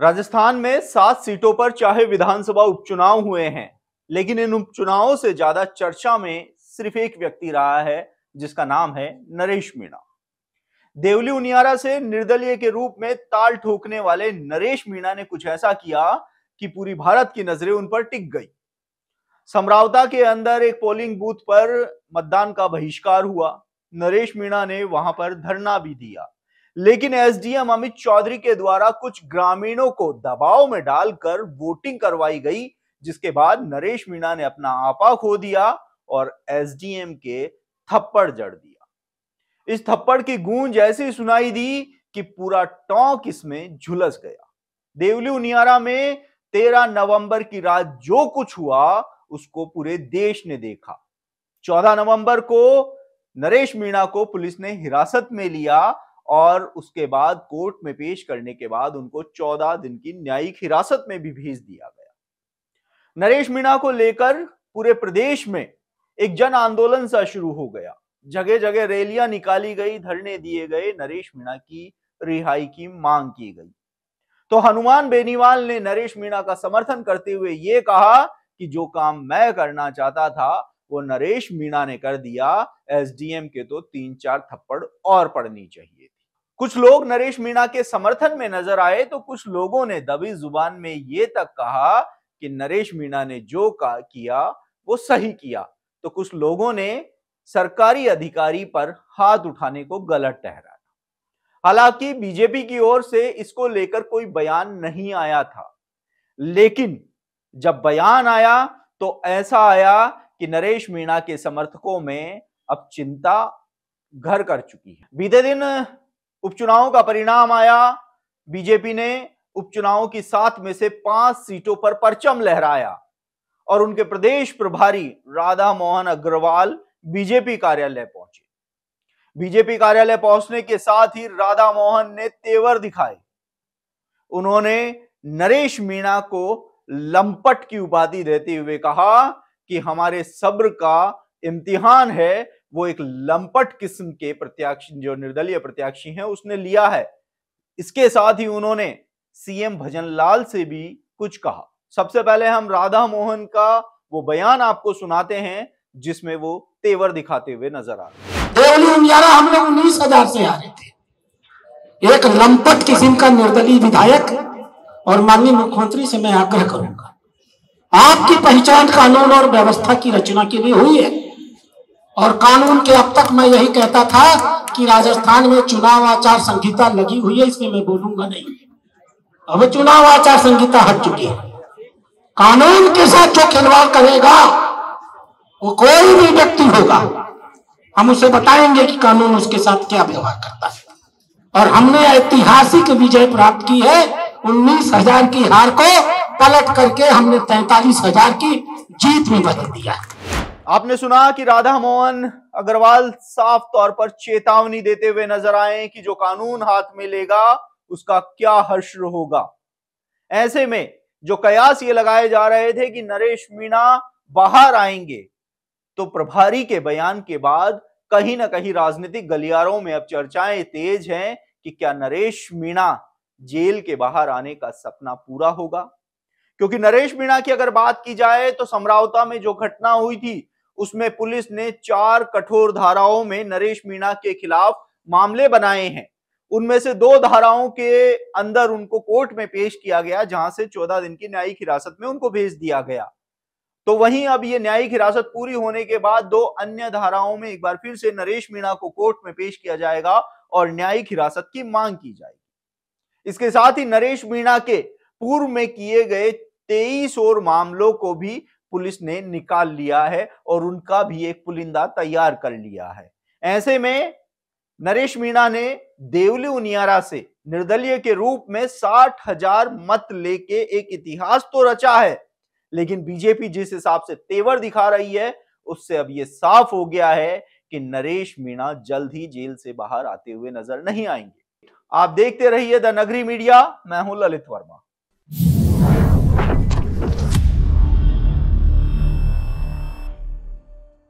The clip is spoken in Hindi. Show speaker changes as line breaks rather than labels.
राजस्थान में सात सीटों पर चाहे विधानसभा उपचुनाव हुए हैं लेकिन इन उपचुनावों से ज्यादा चर्चा में सिर्फ एक व्यक्ति रहा है जिसका नाम है नरेश मीणा देवली उनियारा से निर्दलीय के रूप में ताल ठोकने वाले नरेश मीणा ने कुछ ऐसा किया कि पूरी भारत की नजरें उन पर टिक गई समरावता के अंदर एक पोलिंग बूथ पर मतदान का बहिष्कार हुआ नरेश मीणा ने वहां पर धरना भी दिया लेकिन एसडीएम अमित चौधरी के द्वारा कुछ ग्रामीणों को दबाव में डालकर वोटिंग करवाई गई जिसके बाद नरेश मीणा ने अपना आपा खो दिया और एसडीएम के थप्पड़ जड़ दिया इस थप्पड़ की गूंज ऐसी सुनाई दी कि पूरा टोंक इसमें झुलस गया देवली उनियारा में 13 नवंबर की रात जो कुछ हुआ उसको पूरे देश ने देखा 14 नवंबर को नरेश मीणा को पुलिस ने हिरासत में लिया और उसके बाद कोर्ट में पेश करने के बाद उनको चौदह दिन की न्यायिक हिरासत में भी भेज दिया गया नरेश मीणा को लेकर पूरे प्रदेश में एक जन आंदोलन सा शुरू हो गया जगह जगह रैलियां निकाली गई धरने दिए गए नरेश मीणा की रिहाई की मांग की गई तो हनुमान बेनीवाल ने नरेश मीणा का समर्थन करते हुए ये कहा कि जो काम मैं करना चाहता था वो नरेश मीणा ने कर दिया एसडीएम के तो तीन चार थप्पड़ और पड़नी चाहिए कुछ लोग नरेश मीणा के समर्थन में नजर आए तो कुछ लोगों ने दबी जुबान में ये तक कहा कि नरेश मीणा ने जो का किया वो सही किया तो कुछ लोगों ने सरकारी अधिकारी पर हाथ उठाने को गलत ठहराया हालांकि बीजेपी की ओर से इसको लेकर कोई बयान नहीं आया था लेकिन जब बयान आया तो ऐसा आया कि नरेश मीणा के समर्थकों में अब चिंता घर कर चुकी है बीते दिन उपचुनाव का परिणाम आया बीजेपी ने उपचुनाव की सात में से पांच सीटों पर परचम लहराया और उनके प्रदेश प्रभारी राधा मोहन अग्रवाल बीजेपी कार्यालय पहुंचे बीजेपी कार्यालय पहुंचने के साथ ही राधा मोहन ने तेवर दिखाए उन्होंने नरेश मीणा को लंपट की उपाधि देते हुए कहा कि हमारे सब्र का इम्तिहान है वो एक लंपट किस्म के प्रत्याशी जो निर्दलीय प्रत्याशी हैं उसने लिया है इसके साथ ही उन्होंने सीएम भजन लाल से भी कुछ कहा सबसे पहले हम राधा मोहन का वो बयान आपको सुनाते हैं जिसमें वो तेवर दिखाते हुए नजर आ रहे हम लोग उन्नीस हजार से आ रहे थे एक लंपट किस्म का
निर्दलीय विधायक और माननीय मुख्यमंत्री से मैं आग्रह करूंगा आपकी पहचान कानून और व्यवस्था की रचना के लिए हुई है और कानून के अब तक मैं यही कहता था कि राजस्थान में चुनाव आचार संहिता लगी हुई है इसमें मैं बोलूंगा नहीं अब चुनाव आचार संहिता हट चुकी है कानून के साथ जो खिलवाड़ करेगा वो कोई भी व्यक्ति होगा हम उसे बताएंगे कि कानून उसके साथ क्या व्यवहार करता है और हमने ऐतिहासिक विजय प्राप्त
की है उन्नीस हजार की हार को पलट करके हमने तैतालीस हजार की जीत में बदल दिया है आपने सुना कि राधा मोहन अग्रवाल साफ तौर पर चेतावनी देते हुए नजर आए कि जो कानून हाथ में लेगा उसका क्या हर्ष होगा ऐसे में जो कयास ये लगाए जा रहे थे कि नरेश मीणा बाहर आएंगे तो प्रभारी के बयान के बाद कहीं ना कहीं राजनीतिक गलियारों में अब चर्चाएं तेज हैं कि क्या नरेश मीणा जेल के बाहर आने का सपना पूरा होगा क्योंकि नरेश मीणा की अगर बात की जाए तो समरावता में जो घटना हुई थी उसमें पुलिस ने चार कठोर धाराओं में नरेश मीणा के खिलाफ मामले बनाए हैं उनमें से दो धाराओं के अंदर उनको कोर्ट में पेश किया गया जहां से चौदह दिन की न्यायिक हिरासत में उनको भेज दिया गया तो वहीं अब ये न्यायिक हिरासत पूरी होने के बाद दो अन्य धाराओं में एक बार फिर से नरेश मीणा को कोर्ट में पेश किया जाएगा और न्यायिक हिरासत की मांग की जाएगी इसके साथ ही नरेश मीणा के पूर्व में किए गए तेईस और मामलों को भी पुलिस ने निकाल लिया है और उनका भी एक पुलिंदा तैयार कर लिया है ऐसे में नरेश मीणा ने देवली उनियारा से निर्दलीय के रूप में साठ हजार मत लेके एक इतिहास तो रचा है लेकिन बीजेपी जिस हिसाब से तेवर दिखा रही है उससे अब ये साफ हो गया है कि नरेश मीणा जल्द ही जेल से बाहर आते हुए नजर नहीं आएंगे आप देखते रहिए द नगरी मीडिया मैं हूं ललित वर्मा